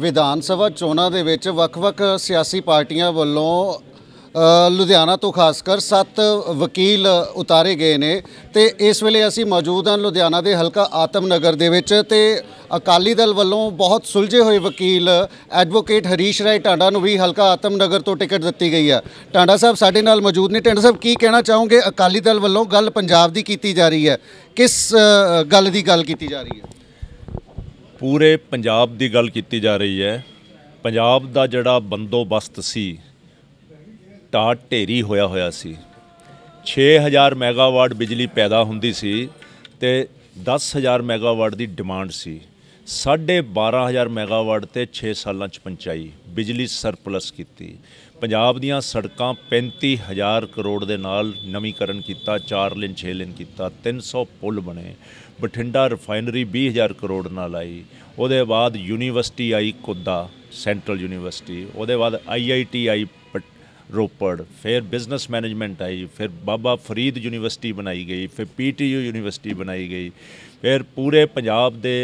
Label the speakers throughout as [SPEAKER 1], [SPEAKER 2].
[SPEAKER 1] ਵਿਧਾਨ ਸਭਾ ਚੋਣਾਂ ਦੇ ਵਿੱਚ ਵੱਖ-ਵੱਖ ਸਿਆਸੀ ਪਾਰਟੀਆਂ ਵੱਲੋਂ ਲੁਧਿਆਣਾ ਤੋਂ ਖਾਸ ਕਰ ਸੱਤ ਵਕੀਲ ਉਤਾਰੇ ਗਏ ਨੇ ਤੇ ਇਸ ਵੇਲੇ ਅਸੀਂ ਮੌਜੂਦ ਹਾਂ ਲੁਧਿਆਣਾ ਦੇ ਹਲਕਾ ਆਤਮਨਗਰ ਦੇ ਵਿੱਚ ਤੇ ਅਕਾਲੀ ਦਲ ਵੱਲੋਂ ਬਹੁਤ ਸੁਲਝੇ ਹੋਏ ਵਕੀਲ ਐਡਵੋਕੇਟ ਹਰੀਸ਼ ਰਾਏ ਟਾਂਡਾ ਨੂੰ ਵੀ ਹਲਕਾ ਆਤਮਨਗਰ ਤੋਂ ਟਿਕਟ ਦਿੱਤੀ ਗਈ ਹੈ ਟਾਂਡਾ ਸਾਹਿਬ ਸਾਡੇ ਨਾਲ ਮੌਜੂਦ ਨੇ ਟਾਂਡਾ ਸਾਹਿਬ ਕੀ ਕਹਿਣਾ ਚਾਹੋਗੇ ਅਕਾਲੀ ਦਲ ਵੱਲੋਂ ਗੱਲ ਪੰਜਾਬ ਦੀ ਕੀਤੀ ਜਾ ਰਹੀ ਹੈ ਕਿਸ ਗੱਲ ਦੀ ਗੱਲ ਕੀਤੀ ਜਾ ਰਹੀ ਹੈ
[SPEAKER 2] ਪੂਰੇ ਪੰਜਾਬ ਦੀ ਗੱਲ ਕੀਤੀ ਜਾ ਰਹੀ ਹੈ ਪੰਜਾਬ ਦਾ ਜਿਹੜਾ ਬੰਦੋਬਸਤ ਸੀ ਟਾਟ ਢੇਰੀ ਹੋਇਆ ਹੋਇਆ ਸੀ 6000 ਮੈਗਾਵਾਟ ਬਿਜਲੀ ਪੈਦਾ ਹੁੰਦੀ ਸੀ ਤੇ 10000 ਮੈਗਾਵਾਟ ਦੀ ਡਿਮਾਂਡ ਸੀ 12500 ਮੈਗਾਵਾਟ ਤੇ 6 ਸਾਲਾਂ ਚ ਪਹੁੰਚਾਈ ਬਿਜਲੀ ਸਰਪਲਸ ਕੀਤੀ ਪੰਜਾਬ ਦੀਆਂ ਸੜਕਾਂ 35000 ਕਰੋੜ ਦੇ ਨਾਲ ਨਵੀਕਰਨ ਕੀਤਾ 4 ਲੇਨ 6 ਲੇਨ ਕੀਤਾ 300 ਪੁਲ ਬਣੇ ਬਠਿੰਡਾ ਰਿਫਾਈਨਰੀ 20000 ਕਰੋੜ ਨਾਲ ਆਈ ਉਹਦੇ ਬਾਅਦ ਯੂਨੀਵਰਸਿਟੀ ਆਈ ਕੁੱਦਾ ਸੈਂਟਰਲ ਯੂਨੀਵਰਸਿਟੀ ਉਹਦੇ ਬਾਅਦ ਆਈਆਈਟੀ ਆਈ ਰੋਪੜ ਫਿਰ ਬਿਜ਼ਨਸ ਮੈਨੇਜਮੈਂਟ ਆਈ ਫਿਰ ਬਾਬਾ ਫਰੀਦ ਯੂਨੀਵਰਸਿਟੀ ਬਣਾਈ ਗਈ ਫਿਰ ਪੀਟੀਯੂ ਯੂਨੀਵਰਸਿਟੀ ਬਣਾਈ ਗਈ ਫਿਰ ਪੂਰੇ ਪੰਜਾਬ ਦੇ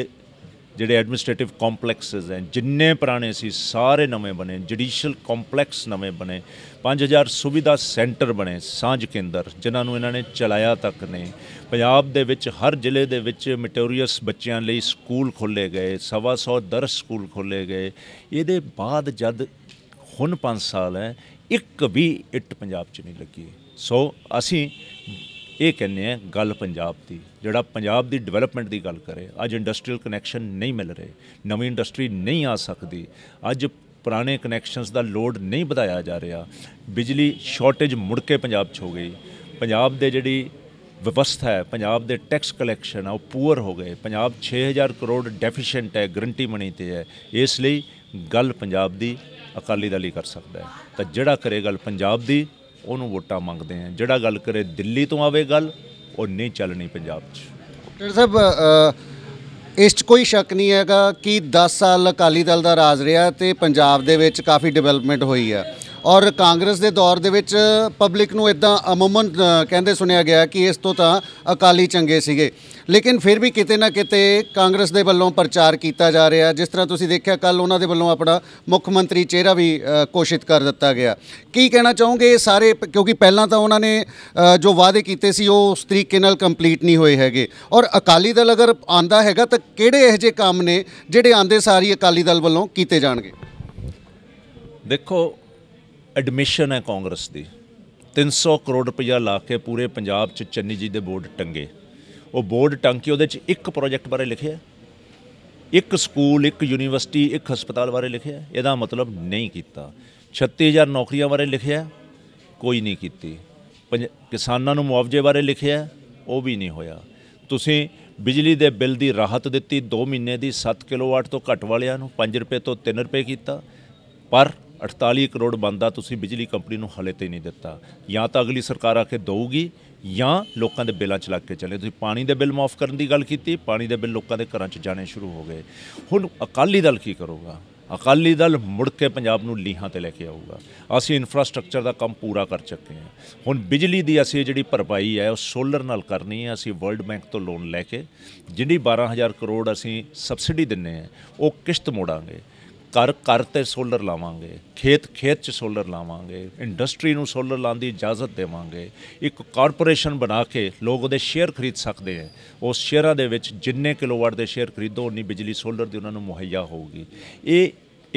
[SPEAKER 2] ਜਿਹੜੇ ਐਡਮਿਨਿਸਟ੍ਰੇਟਿਵ ਕੰਪਲੈਕਸਸ ਐ ਜਿੰਨੇ ਪੁਰਾਣੇ ਸੀ ਸਾਰੇ ਨਵੇਂ ਬਣੇ ਜੁਡੀਸ਼ੀਅਲ ਕੰਪਲੈਕਸ ਨਵੇਂ ਬਣੇ 5000 ਸੁਵਿਧਾ ਸੈਂਟਰ ਬਣੇ ਸਾਂਝ ਕੇਂਦਰ ਜਿਨ੍ਹਾਂ ਨੂੰ ਇਹਨਾਂ ਨੇ ਚਲਾਇਆ ਤੱਕ ਨੇ ਪੰਜਾਬ ਦੇ ਵਿੱਚ ਹਰ ਜ਼ਿਲ੍ਹੇ ਦੇ ਵਿੱਚ ਮਟੀਰੀਅਲਸ ਬੱਚਿਆਂ ਲਈ ਸਕੂਲ ਖੋਲੇ ਗਏ ਸੌ ਦਰ ਸਕੂਲ ਖੋਲੇ ਗਏ ਇਹਦੇ ਬਾਅਦ ਜਦ ਹੁਣ 5 ਸਾਲ ਹੈ ਇੱਕ ਵੀ ਇੱਟ ਪੰਜਾਬ 'ਚ ਨਹੀਂ ਲੱਗੀ ਸੋ ਅਸੀਂ ਇਹ ਕਹਿੰਨੇ ਆ ਗੱਲ ਪੰਜਾਬ ਦੀ ਜਿਹੜਾ ਪੰਜਾਬ ਦੀ ਡਿਵੈਲਪਮੈਂਟ ਦੀ ਗੱਲ ਕਰੇ ਅੱਜ ਇੰਡਸਟਰੀਅਲ ਕਨੈਕਸ਼ਨ ਨਹੀਂ ਮਿਲ ਰਹੇ ਨਵੀਂ ਇੰਡਸਟਰੀ ਨਹੀਂ ਆ ਸਕਦੀ ਅੱਜ ਪੁਰਾਣੇ ਕਨੈਕਸ਼ਨਸ ਦਾ ਲੋਡ ਨਹੀਂ ਵਧਾਇਆ ਜਾ ਰਿਹਾ ਬਿਜਲੀ ਸ਼ਾਰਟੇਜ ਮੁੜ ਕੇ ਪੰਜਾਬ 'ਚ ਹੋ ਗਈ ਪੰਜਾਬ ਦੇ ਜਿਹੜੀ ਵਿਵਸਥਾ ਹੈ ਪੰਜਾਬ ਦੇ ਟੈਕਸ ਕਲੈਕਸ਼ਨ ਆ ਉਹ ਪੂਰ ਹੋ ਗਏ ਪੰਜਾਬ 6000 ਕਰੋੜ ਡੈਫੀਸ਼ੀਐਂਟ ਹੈ ਗਰੰਟੀ ਮਣੀ ਤੇ ਹੈ ਇਸ ਲਈ ਗੱਲ ਪੰਜਾਬ ਦੀ ਅਕਾਲੀ ਦਲ ਹੀ ਕਰ ਸਕਦਾ ਹੈ ਤਾਂ ਜਿਹੜਾ ਕਰੇ ਗੱਲ ਪੰਜਾਬ ਦੀ ਉਹਨੂੰ ਵੋਟਾਂ ਮੰਗਦੇ ਆ ਜਿਹੜਾ ਗੱਲ ਕਰੇ ਦਿੱਲੀ ਤੋਂ ਆਵੇ ਗੱਲ ਉਹ ਨਹੀਂ ਚੱਲਣੀ ਪੰਜਾਬ 'ਚ
[SPEAKER 1] ਡਾਕਟਰ ਸਾਹਿਬ ਇਸ 'ਚ ਕੋਈ ਸ਼ੱਕ ਨਹੀਂ ਹੈਗਾ ਕਿ 10 ਸਾਲ ਅਕਾਲੀ ਦਲ ਦਾ ਰਾਜ ਰਿਹਾ ਤੇ ਪੰਜਾਬ ਦੇ ਵਿੱਚ ਕਾਫੀ ਡਿਵੈਲਪਮੈਂਟ ਹੋਈ ਆ ਔਰ ਕਾਂਗਰਸ ਦੇ ਦੌਰ ਦੇ ਵਿੱਚ ਪਬਲਿਕ ਨੂੰ ਇਦਾਂ ਅਮਮਨ ਕਹਿੰਦੇ ਸੁਣਿਆ ਗਿਆ ਕਿ ਇਸ ਤੋਂ ਤਾਂ ਅਕਾਲੀ ਚੰਗੇ ਸੀਗੇ ਲੇਕਿਨ ਫਿਰ ਵੀ ਕਿਤੇ ਨਾ ਕਿਤੇ ਕਾਂਗਰਸ ਦੇ ਵੱਲੋਂ ਪ੍ਰਚਾਰ ਕੀਤਾ ਜਾ ਰਿਹਾ ਜਿਸ ਤਰ੍ਹਾਂ ਤੁਸੀਂ ਦੇਖਿਆ ਕੱਲ ਉਹਨਾਂ ਦੇ ਵੱਲੋਂ ਆਪਣਾ ਮੁੱਖ ਮੰਤਰੀ ਚਿਹਰਾ ਵੀ ਕੋਸ਼ਿਸ਼ ਕਰ ਦਿੱਤਾ ਗਿਆ ਕੀ ਕਹਿਣਾ ਚਾਹੋਗੇ ਸਾਰੇ ਕਿਉਂਕਿ ਪਹਿਲਾਂ ਤਾਂ ਉਹਨਾਂ ਨੇ ਜੋ ਵਾਅਦੇ ਕੀਤੇ ਸੀ ਉਹ ਉਸ ਤਰੀਕੇ ਨਾਲ ਕੰਪਲੀਟ ਨਹੀਂ ਹੋਏ ਹੈਗੇ ਔਰ ਅਕਾਲੀ ਦਲ ਅਗਰ ਆਂਦਾ ਹੈਗਾ ਤਾਂ ਕਿਹੜੇ ਇਹੋ ਜਿਹੇ ਕੰਮ ਨੇ ਜਿਹੜੇ ਆਂਦੇ ਸਾਰੀ ਅਕਾਲੀ ਦਲ ਵੱਲੋਂ
[SPEAKER 2] ਕੀਤੇ ਜਾਣਗੇ ਦੇਖੋ ਐਡਮਿਸ਼ਨ ਹੈ ਕਾਂਗਰਸ ਦੀ 300 ਕਰੋੜ ਰੁਪਇਆ ਲਾ ਕੇ ਪੂਰੇ ਪੰਜਾਬ 'ਚ ਚੰਨੀ ਜੀ ਦੇ ਬੋਰਡ ਟੰਗੇ ਉਹ ਬੋਰਡ ਟੰਕੀ ਉਹਦੇ 'ਚ ਇੱਕ ਪ੍ਰੋਜੈਕਟ ਬਾਰੇ ਲਿਖਿਆ ਇੱਕ ਸਕੂਲ ਇੱਕ ਯੂਨੀਵਰਸਿਟੀ ਇੱਕ ਹਸਪਤਾਲ ਬਾਰੇ ਲਿਖਿਆ ਇਹਦਾ ਮਤਲਬ ਨਹੀਂ ਕੀਤਾ 36000 ਨੌਕਰੀਆਂ ਬਾਰੇ ਲਿਖਿਆ ਕੋਈ ਨਹੀਂ ਕੀਤੀ ਕਿਸਾਨਾਂ ਨੂੰ ਮੁਆਵਜ਼ੇ ਬਾਰੇ ਲਿਖਿਆ ਉਹ ਵੀ ਨਹੀਂ ਹੋਇਆ ਤੁਸੀਂ ਬਿਜਲੀ ਦੇ ਬਿੱਲ ਦੀ ਰਾਹਤ ਦਿੱਤੀ 2 ਮਹੀਨੇ ਦੀ 7 ਕਿਲੋਵਾਟ ਤੋਂ ਘੱਟ ਵਾਲਿਆਂ ਨੂੰ 5 ਰੁਪਏ ਤੋਂ 3 ਰੁਪਏ ਕੀਤਾ ਪਰ 48 ਕਰੋੜ ਬੰਦਾ ਤੁਸੀਂ ਬਿਜਲੀ ਕੰਪਨੀ ਨੂੰ ਹਲੇ ਤੇ ਨਹੀਂ ਦਿੱਤਾ ਜਾਂ ਤਾਂ ਅਗਲੀ ਸਰਕਾਰ ਆ ਕੇ ਦਊਗੀ ਜਾਂ ਲੋਕਾਂ ਦੇ ਬਿੱਲਾਂ ਚ ਲੱਗ ਕੇ ਚੱਲੇ ਤੁਸੀਂ ਪਾਣੀ ਦੇ ਬਿੱਲ ਮਾਫ ਕਰਨ ਦੀ ਗੱਲ ਕੀਤੀ ਪਾਣੀ ਦੇ ਬਿੱਲ ਲੋਕਾਂ ਦੇ ਘਰਾਂ ਚ ਜਾਣੇ ਸ਼ੁਰੂ ਹੋ ਗਏ ਹੁਣ ਅਕਾਲੀ ਦਲ ਕੀ ਕਰੂਗਾ ਅਕਾਲੀ ਦਲ ਮੁੜ ਕੇ ਪੰਜਾਬ ਨੂੰ ਲੀਹਾਂ ਤੇ ਲੈ ਕੇ ਆਊਗਾ ਅਸੀਂ ਇਨਫਰਾਸਟ੍ਰਕਚਰ ਦਾ ਕੰਮ ਪੂਰਾ ਕਰ ਚੁੱਕੇ ਹਾਂ ਹੁਣ ਬਿਜਲੀ ਦੀ ਅਸੀਂ ਜਿਹੜੀ ਭਰਪਾਈ ਹੈ ਉਹ ਸੋਲਰ ਨਾਲ ਕਰਨੀ ਹੈ ਅਸੀਂ ਵਰਲਡ ਬੈਂਕ ਤੋਂ ਲੋਨ ਲੈ ਕੇ ਜਿੰਨੀ 12000 ਕਰੋੜ ਅਸੀਂ ਸਬਸਿਡੀ ਦਿੰਨੇ ਆ ਉਹ ਕਿਸ਼ਤ ਮੋੜਾਂਗੇ ਘਰ ਘਰ ਤੇ ਸੋਲਰ ਲਾਵਾਂਗੇ ਖੇਤ ਖੇਤ 'ਚ ਸੋਲਰ ਲਾਵਾਂਗੇ ਇੰਡਸਟਰੀ ਨੂੰ ਸੋਲਰ ਲਾਉਣ ਦੀ ਇਜਾਜ਼ਤ ਦੇਵਾਂਗੇ ਇੱਕ ਕਾਰਪੋਰੇਸ਼ਨ ਬਣਾ ਕੇ ਲੋਕ ਉਹਦੇ ਸ਼ੇਅਰ ਖਰੀਦ ਸਕਦੇ ਆ ਉਸ ਸ਼ੇਅਰਾਂ ਦੇ ਵਿੱਚ ਜਿੰਨੇ ਕਿਲੋਵਾਟ ਦੇ ਸ਼ੇਅਰ ਖਰੀਦੋ ਉਨੀ ਬਿਜਲੀ ਸੋਲਰ ਦੀ ਉਹਨਾਂ ਨੂੰ ਮੁਹੱਈਆ ਹੋਊਗੀ ਇਹ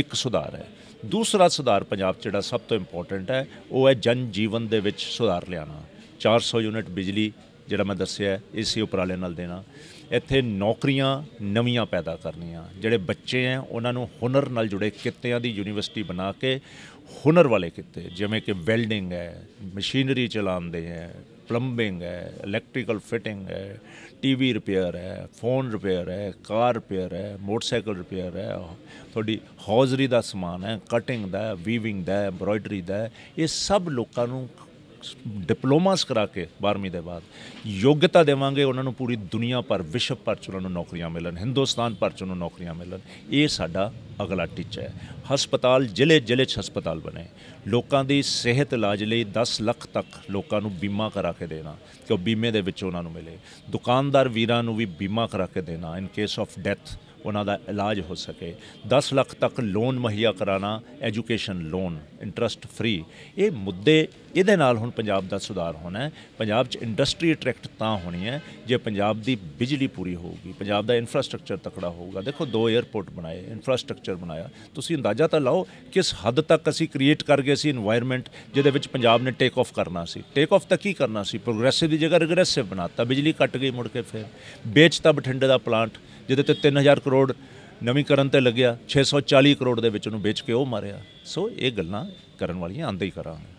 [SPEAKER 2] ਇੱਕ ਸੁਧਾਰ ਹੈ ਦੂਸਰਾ ਸੁਧਾਰ ਪੰਜਾਬ ਜਿਹੜਾ ਸਭ ਤੋਂ ਇੰਪੋਰਟੈਂਟ ਹੈ ਉਹ ਹੈ ਜਨ ਜੀਵਨ ਦੇ ਵਿੱਚ ਸੁਧਾਰ ਲਿਆਣਾ 400 ਯੂਨਿਟ ਬਿਜਲੀ ਜਿਹੜਾ ਮੈਂ ਦੱਸਿਆ ਏਸੀ ਉਪਰਾਲੇ ਨਾਲ ਦੇਣਾ ਇੱਥੇ ਨੌਕਰੀਆਂ ਨਵੀਆਂ ਪੈਦਾ ਕਰਨੀਆਂ ਜਿਹੜੇ ਬੱਚੇ ਆ ਉਹਨਾਂ ਨੂੰ ਹੁਨਰ ਨਾਲ ਜੁੜੇ ਕਿੱਤਿਆਂ ਦੀ ਯੂਨੀਵਰਸਿਟੀ ਬਣਾ ਕੇ ਹੁਨਰ ਵਾਲੇ ਕਿੱਤੇ ਜਿਵੇਂ ਕਿ ਵੈਲਡਿੰਗ ਹੈ ਮਸ਼ੀਨਰੀ ਚਲਾਉਂਦੇ ਹੈ ਪਲੰਬਿੰਗ ਹੈ ਇਲੈਕਟ੍ਰੀਕਲ ਫਿਟਿੰਗ ਹੈ ਟੀਵੀ ਰਿਪੇਅਰ ਹੈ ਫੋਨ ਰਿਪੇਅਰ ਹੈ ਕਾਰ ਰਿਪੇਅਰ ਹੈ ਮੋਟਰਸਾਈਕਲ ਰਿਪੇਅਰ ਹੈ ਤੁਹਾਡੀ ਹੌਜ਼ਰੀ ਦਾ ਸਮਾਨ ਹੈ ਕਟਿੰਗ ਦਾ ਵੀਵਿੰਗ ਦਾ ਐਮਬ੍ਰੋਇਡਰੀ ਦਾ ਇਹ ਸਭ ਲੋਕਾਂ ਨੂੰ ਡਿਪਲੋਮਾਸ ਕਰਾ ਕੇ 12ਵੀਂ ਦੇ ਬਾਅਦ ਯੋਗਤਾ ਦੇਵਾਂਗੇ ਉਹਨਾਂ ਨੂੰ ਪੂਰੀ ਦੁਨੀਆ ਪਰ ਵਿਸ਼ਵ ਪਰ ਚੁਣਨ ਉਹਨਾਂ ਨੂੰ ਨੌਕਰੀਆਂ ਮਿਲਣ ਹਿੰਦੁਸਤਾਨ ਪਰ ਚੁਣਨ ਉਹਨਾਂ ਨੂੰ ਨੌਕਰੀਆਂ ਮਿਲਣ ਇਹ ਸਾਡਾ ਅਗਲਾ ਟੀਚਾ ਹੈ ਹਸਪਤਾਲ ਜ਼ਿਲ੍ਹੇ ਜ਼ਿਲ੍ਹੇ 'ਚ ਹਸਪਤਾਲ ਬਣੇ ਲੋਕਾਂ ਦੀ ਸਿਹਤ ਇਲਾਜ ਲਈ 10 ਲੱਖ ਤੱਕ ਲੋਕਾਂ ਨੂੰ ਬੀਮਾ ਕਰਾ ਕੇ ਦੇਣਾ ਕਿ ਉਹ ਬੀਮੇ ਦੇ ਵਿੱਚ ਉਹਨਾਂ ਨੂੰ ਮਿਲੇ ਦੁਕਾਨਦਾਰ ਵੀਰਾਂ ਨੂੰ ਵੀ ਬੀਮਾ ਕਰਾ ਕੇ ਦੇਣਾ ਇਨ ਕੇਸ ਆਫ ਡੈਥ ਉਹਨਾਂ ਦਾ ਇਲਾਜ ਹੋ ਸਕੇ 10 ਲੱਖ ਤੱਕ ਲੋਨ ਮੁਹੱਈਆ ਕਰਾਣਾ ਐਜੂਕੇਸ਼ਨ ਲੋਨ ਇੰਟਰਸਟ ਫ੍ਰੀ ਇਹ ਮੁੱਦੇ ਇਹਦੇ ਨਾਲ ਹੁਣ ਪੰਜਾਬ ਦਾ ਸੁਧਾਰ ਹੋਣਾ ਹੈ ਪੰਜਾਬ 'ਚ ਇੰਡਸਟਰੀ ਅਟਰੈਕਟ ਤਾਂ ਹੋਣੀ ਹੈ ਜੇ ਪੰਜਾਬ ਦੀ ਬਿਜਲੀ ਪੂਰੀ ਹੋਊਗੀ ਪੰਜਾਬ ਦਾ ਇਨਫਰਾਸਟ੍ਰਕਚਰ ਤਕੜਾ ਹੋਊਗਾ ਦੇਖੋ ਦੋ 에ਅਰਪੋਰਟ ਬਣਾਏ ਇਨਫਰਾਸਟ੍ਰਕਚਰ ਬਣਾਇਆ ਤੁਸੀਂ ਅੰਦਾਜ਼ਾ ਤਾਂ ਲਾਓ ਕਿਸ ਹੱਦ ਤੱਕ ਅਸੀਂ ਕ੍ਰੀਏਟ ਕਰ ਗਏ ਸੀ এনवायरमेंट ਜਿਹਦੇ ਵਿੱਚ ਪੰਜਾਬ ਨੇ ਟੇਕ ਆਫ ਕਰਨਾ ਸੀ ਟੇਕ ਆਫ ਤਾਂ ਕੀ ਕਰਨਾ ਸੀ ਪ੍ਰੋਗਰੈਸਿਵ ਦੀ ਜਗ੍ਹਾ ਰਿਗਰੈਸਿਵ ਬਣਾਤਾ ਬਿਜਲੀ ਕੱਟ ਗਈ ਮੁੜ ਕੇ ਫਿਰ ਵੇਚਤਾ ਬਠਿੰਡੇ ਦਾ ਪਲਾਂਟ ਜਿਹਦੇ ਤੇ 3000 ਕਰੋੜ ਨਵੀਕਰਨ ਤੇ ਲੱਗਿਆ 640 ਕਰੋੜ ਦੇ ਵਿੱਚ ਉਹਨੂੰ ਵੇਚ ਕੇ ਉਹ ਮਾਰਿਆ ਸੋ ਇਹ ਗੱਲਾਂ ਕਰਨ ਵਾਲੀਆਂ ਆਂਦੇ ਹੀ ਕਰਾਂਗੇ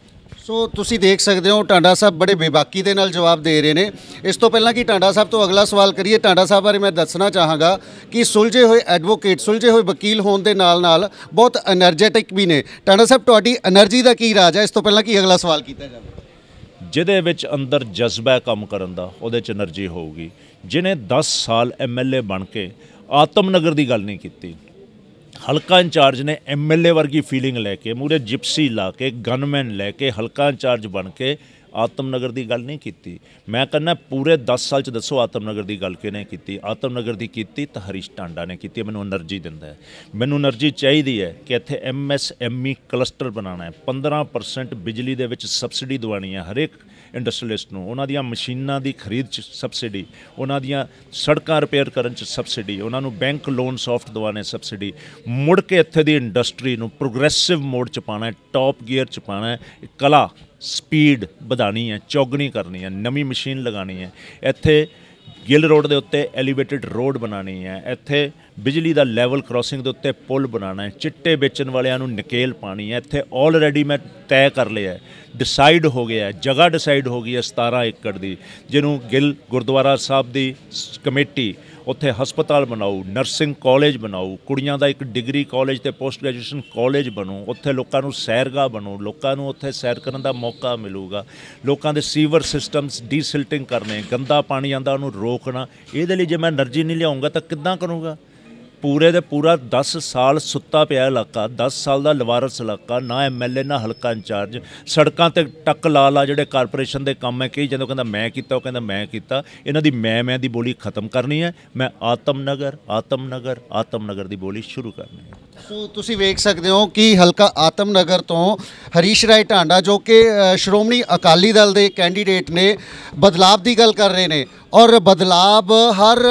[SPEAKER 1] ਸੋ ਤੁਸੀਂ ਦੇਖ ਸਕਦੇ ਹੋ ਟਾਂਡਾ ਸਾਹਿਬ ਬੜੇ ਬੇਬਾਕੀ ਦੇ ਨਾਲ ਜਵਾਬ ਦੇ ਰਹੇ ਨੇ ਇਸ ਤੋਂ ਪਹਿਲਾਂ ਕਿ ਟਾਂਡਾ ਸਾਹਿਬ ਤੋਂ ਅਗਲਾ ਸਵਾਲ ਕਰੀਏ ਟਾਂਡਾ ਸਾਹਿਬ ਬਾਰੇ ਮੈਂ ਦੱਸਣਾ ਚਾਹਾਂਗਾ ਕਿ ਸੁਲਝੇ ਹੋਏ ਐਡਵੋਕੇਟ ਸੁਲਝੇ ਹੋਏ ਵਕੀਲ ਹੋਣ ਦੇ ਨਾਲ ਨਾਲ ਬਹੁਤ એનર્ਜੈਟਿਕ ਵੀ ਨੇ ਟਾਂਡਾ ਸਾਹਿਬ ਤੁਹਾਡੀ એનર્ਜੀ ਦਾ ਕੀ ਰਾਜ ਹੈ ਇਸ ਤੋਂ ਪਹਿਲਾਂ ਕਿ ਅਗਲਾ ਸਵਾਲ ਕੀਤਾ
[SPEAKER 2] ਜਾਵੇ ਜਿਹਦੇ ਵਿੱਚ ਅੰਦਰ ਜਜ਼ਬਾ ਕੰਮ ਕਰਨ ਦਾ ਉਹਦੇ ਚ એનર્ਜੀ ਹੋਊਗੀ ਜਿਨੇ 10 ਸਾਲ ਐਮਐਲਏ ਬਣ ਕੇ ਆਤਮ ਨਗਰ ਦੀ ਗੱਲ ਨਹੀਂ ਕੀਤੀ ਹਲਕਾ ਇੰਚਾਰਜ ਨੇ ਐਮਐਲਏ ਵਰਗੀ ਫੀਲਿੰਗ ਲੈ ਕੇ ਮੂਰੇ ਜਿਪਸੀ ਲਾ ਕੇ ਗਨਮੈਨ ਲੈ ਕੇ ਹਲਕਾ ਇੰਚਾਰਜ ਬਣ ਕੇ ਆਤਮ ਨਗਰ ਦੀ ਗੱਲ ਨਹੀਂ ਕੀਤੀ ਮੈਂ ਕਹਿੰਦਾ ਪੂਰੇ 10 ਸਾਲ ਚ ਦੱਸੋ ਆਤਮ ਨਗਰ ਦੀ ਗੱਲ ਕਿਨੇ ਕੀਤੀ ਆਤਮ ਨਗਰ ਦੀ ਕੀਤੀ ਤਾਂ ਹਰੀਸ਼ ਟਾਂਡਾ ਨੇ ਕੀਤੀ ਮੈਨੂੰ એનર્ਜੀ ਦਿੰਦਾ ਮੈਨੂੰ એનર્ਜੀ ਚਾਹੀਦੀ ਹੈ ਕਿ ਇੱਥੇ ਐਮਐਸਐਮਈ ਕਲਸਟਰ ਬਣਾਉਣਾ ਹੈ 15% ਬਿਜਲੀ ਦੇ ਵਿੱਚ ਸਬਸਿਡੀ ਦਿਵਾਣੀ ਹੈ ਹਰੇਕ ਇੰਡਸਟਰੀਲਿਸਟ ਨੂੰ ਉਹਨਾਂ ਦੀਆਂ ਮਸ਼ੀਨਾਂ ਦੀ ਖਰੀਦ 'ਚ ਸਬਸਿਡੀ ਉਹਨਾਂ ਦੀਆਂ ਸੜਕਾਂ ਰਿਪੇਅਰ ਕਰਨ 'ਚ ਸਬਸਿਡੀ ਉਹਨਾਂ ਨੂੰ ਬੈਂਕ ਲੋਨ ਸੌਫਟ ਦਵਾਣੇ ਸਬਸਿਡੀ ਮੁੜ ਕੇ ਇੱਥੇ ਦੀ ਇੰਡਸਟਰੀ ਨੂੰ ਪ੍ਰੋਗਰੈਸਿਵ ਮੋਡ 'ਚ ਪਾਣਾ ਹੈ ਟਾਪ ਗੀਅਰ 'ਚ ਪਾਣਾ ਹੈ ਕਲਾ ਸਪੀਡ ਵਧਾਣੀ ਹੈ ਚੌਗਣੀ ਕਰਨੀ ਹੈ ਨਵੀਂ ਮਸ਼ੀਨ ਲਗਾਣੀ ਹੈ ਇੱਥੇ ਗਿੱਲ ਰੋਡ ਦੇ ਉੱਤੇ ਐਲੀਵੇਟਡ ਰੋਡ ਬਣਾਣੀ ਹੈ ਇੱਥੇ ਬਿਜਲੀ ਦਾ ਲੈਵਲ ਕ੍ਰਾਸਿੰਗ ਦੇ ਉੱਤੇ ਪੁਲ ਬਣਾਣਾ ਹੈ ਚਿੱਟੇ ਵੇਚਣ ਵਾਲਿਆਂ ਨੂੰ ਨਕੇਲ ਪਾਣੀ ਹੈ ਇੱਥੇ ਆਲਰੇਡੀ ਮੈਂ ਤੈਅ ਕਰ ਲਿਆ ਹੈ ਡਿਸਾਈਡ ਹੋ ਗਿਆ ਜਗ੍ਹਾ ਡਿਸਾਈਡ ਹੋ ਗਈ ਹੈ 17 ਏਕੜ ਦੀ ਜਿਹਨੂੰ ਗਿੱਲ ਗੁਰਦੁਆਰਾ ਸਾਹਿਬ ਦੀ ਕਮੇਟੀ ਉੱਥੇ ਹਸਪਤਾਲ ਬਣਾਓ ਨਰਸਿੰਗ ਕਾਲਜ ਬਣਾਓ ਕੁੜੀਆਂ ਦਾ ਇੱਕ ਡਿਗਰੀ ਕਾਲਜ ਤੇ ਪੋਸਟ ਗ੍ਰੈਜੂਏਸ਼ਨ ਕਾਲਜ ਬਣੋ ਉੱਥੇ ਲੋਕਾਂ ਨੂੰ ਸੈਰਗਾ ਬਣੋ ਲੋਕਾਂ ਨੂੰ ਉੱਥੇ ਸੈਰ ਕਰਨ ਦਾ ਮੌਕਾ ਮਿਲੂਗਾ ਲੋਕਾਂ ਦੇ ਸੀਵਰ ਸਿਸਟਮਸ ਡੀਸਿਲਟਿੰਗ ਕਰਨੇ ਗੰਦਾ ਪਾਣੀ ਆਂਦਾ ਉਹਨੂੰ ਰੋਕਣਾ ਇਹਦੇ ਲਈ ਜੇ ਮੈਂ એનર્ਜੀ ਨਹੀਂ ਲਿਆਉਂਗਾ ਤਾਂ ਕਿੱਦਾਂ ਕਰੂੰਗਾ ਪੂਰੇ ਦੇ ਪੂਰਾ 10 ਸਾਲ ਸੁੱਤਾ ਪਿਆ ਇਲਾਕਾ 10 ਸਾਲ ਦਾ ਲਵਾਰਸ ਇਲਾਕਾ ਨਾ ਐਮਐਲਏ ਨਾ ਹਲਕਾ ਇੰਚਾਰਜ ਸੜਕਾਂ ਤੇ ਟੱਕ ਲਾ ਲਾ ਜਿਹੜੇ ਕਾਰਪੋਰੇਸ਼ਨ ਦੇ ਕੰਮ ਹੈ ਕਈ ਜਦੋਂ ਕਹਿੰਦਾ ਮੈਂ ਕੀਤਾ ਉਹ ਕਹਿੰਦਾ ਮੈਂ ਕੀਤਾ ਇਹਨਾਂ ਦੀ ਮੈਂ ਮੈਂ ਦੀ ਬੋਲੀ ਖਤਮ ਕਰਨੀ ਹੈ ਮੈਂ ਆਤਮਨਗਰ ਆਤਮਨਗਰ ਆਤਮਨਗਰ ਦੀ ਬੋਲੀ ਸ਼ੁਰੂ ਕਰਨੀ ਹੈ
[SPEAKER 1] ਸੋ ਤੁਸੀਂ ਵੇਖ ਸਕਦੇ ਹੋ ਕਿ ਹਲਕਾ ਆਤਮਨਗਰ ਤੋਂ ਹਰੀਸ਼ ਰਾਏ ਢਾਂਡਾ ਜੋ ਕਿ ਸ਼੍ਰੋਮਣੀ ਅਕਾਲੀ ਦਲ ਦੇ ਕੈਂਡੀਡੇਟ ਨੇ ਬਦਲਾਅ ਦੀ ਗੱਲ ਕਰ ਰਹੇ ਨੇ ਔਰ ਬਦਲਾਅ ਹਰ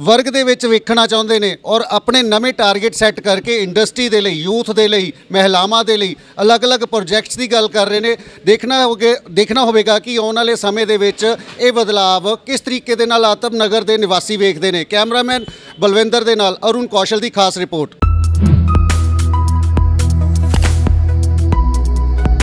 [SPEAKER 1] ਵਰਗ ਦੇ ਵਿੱਚ ਵੇਖਣਾ ਚਾਹੁੰਦੇ ਨੇ ਔਰ ਆਪਣੇ ਨਵੇਂ ਟਾਰਗੇਟ ਸੈੱਟ ਕਰਕੇ ਇੰਡਸਟਰੀ ਦੇ ਲਈ ਯੂਥ ਦੇ ਲਈ ਮਹਿਲਾਵਾਂ ਦੇ ਲਈ ਅਲੱਗ-ਅਲੱਗ ਪ੍ਰੋਜੈਕਟਸ ਦੀ ਗੱਲ ਕਰ ਰਹੇ ਨੇ ਦੇਖਣਾ ਹੋਵੇ ਦੇਖਣਾ ਹੋਵੇਗਾ ਕਿ ਆਉਣ ਵਾਲੇ ਸਮੇਂ ਦੇ ਵਿੱਚ ਇਹ ਬਦਲਾਅ ਕਿਸ ਤਰੀਕੇ ਦੇ ਨਾਲ ਆਤਮ ਨਗਰ ਦੇ ਨਿਵਾਸੀ ਵੇਖਦੇ ਨੇ ਕੈਮਰਾਮੈਨ ਬਲਵਿੰਦਰ ਦੇ ਨਾਲ ਅਰੁਣ ਕੌਸ਼ਲ ਦੀ ਖਾਸ ਰਿਪੋਰਟ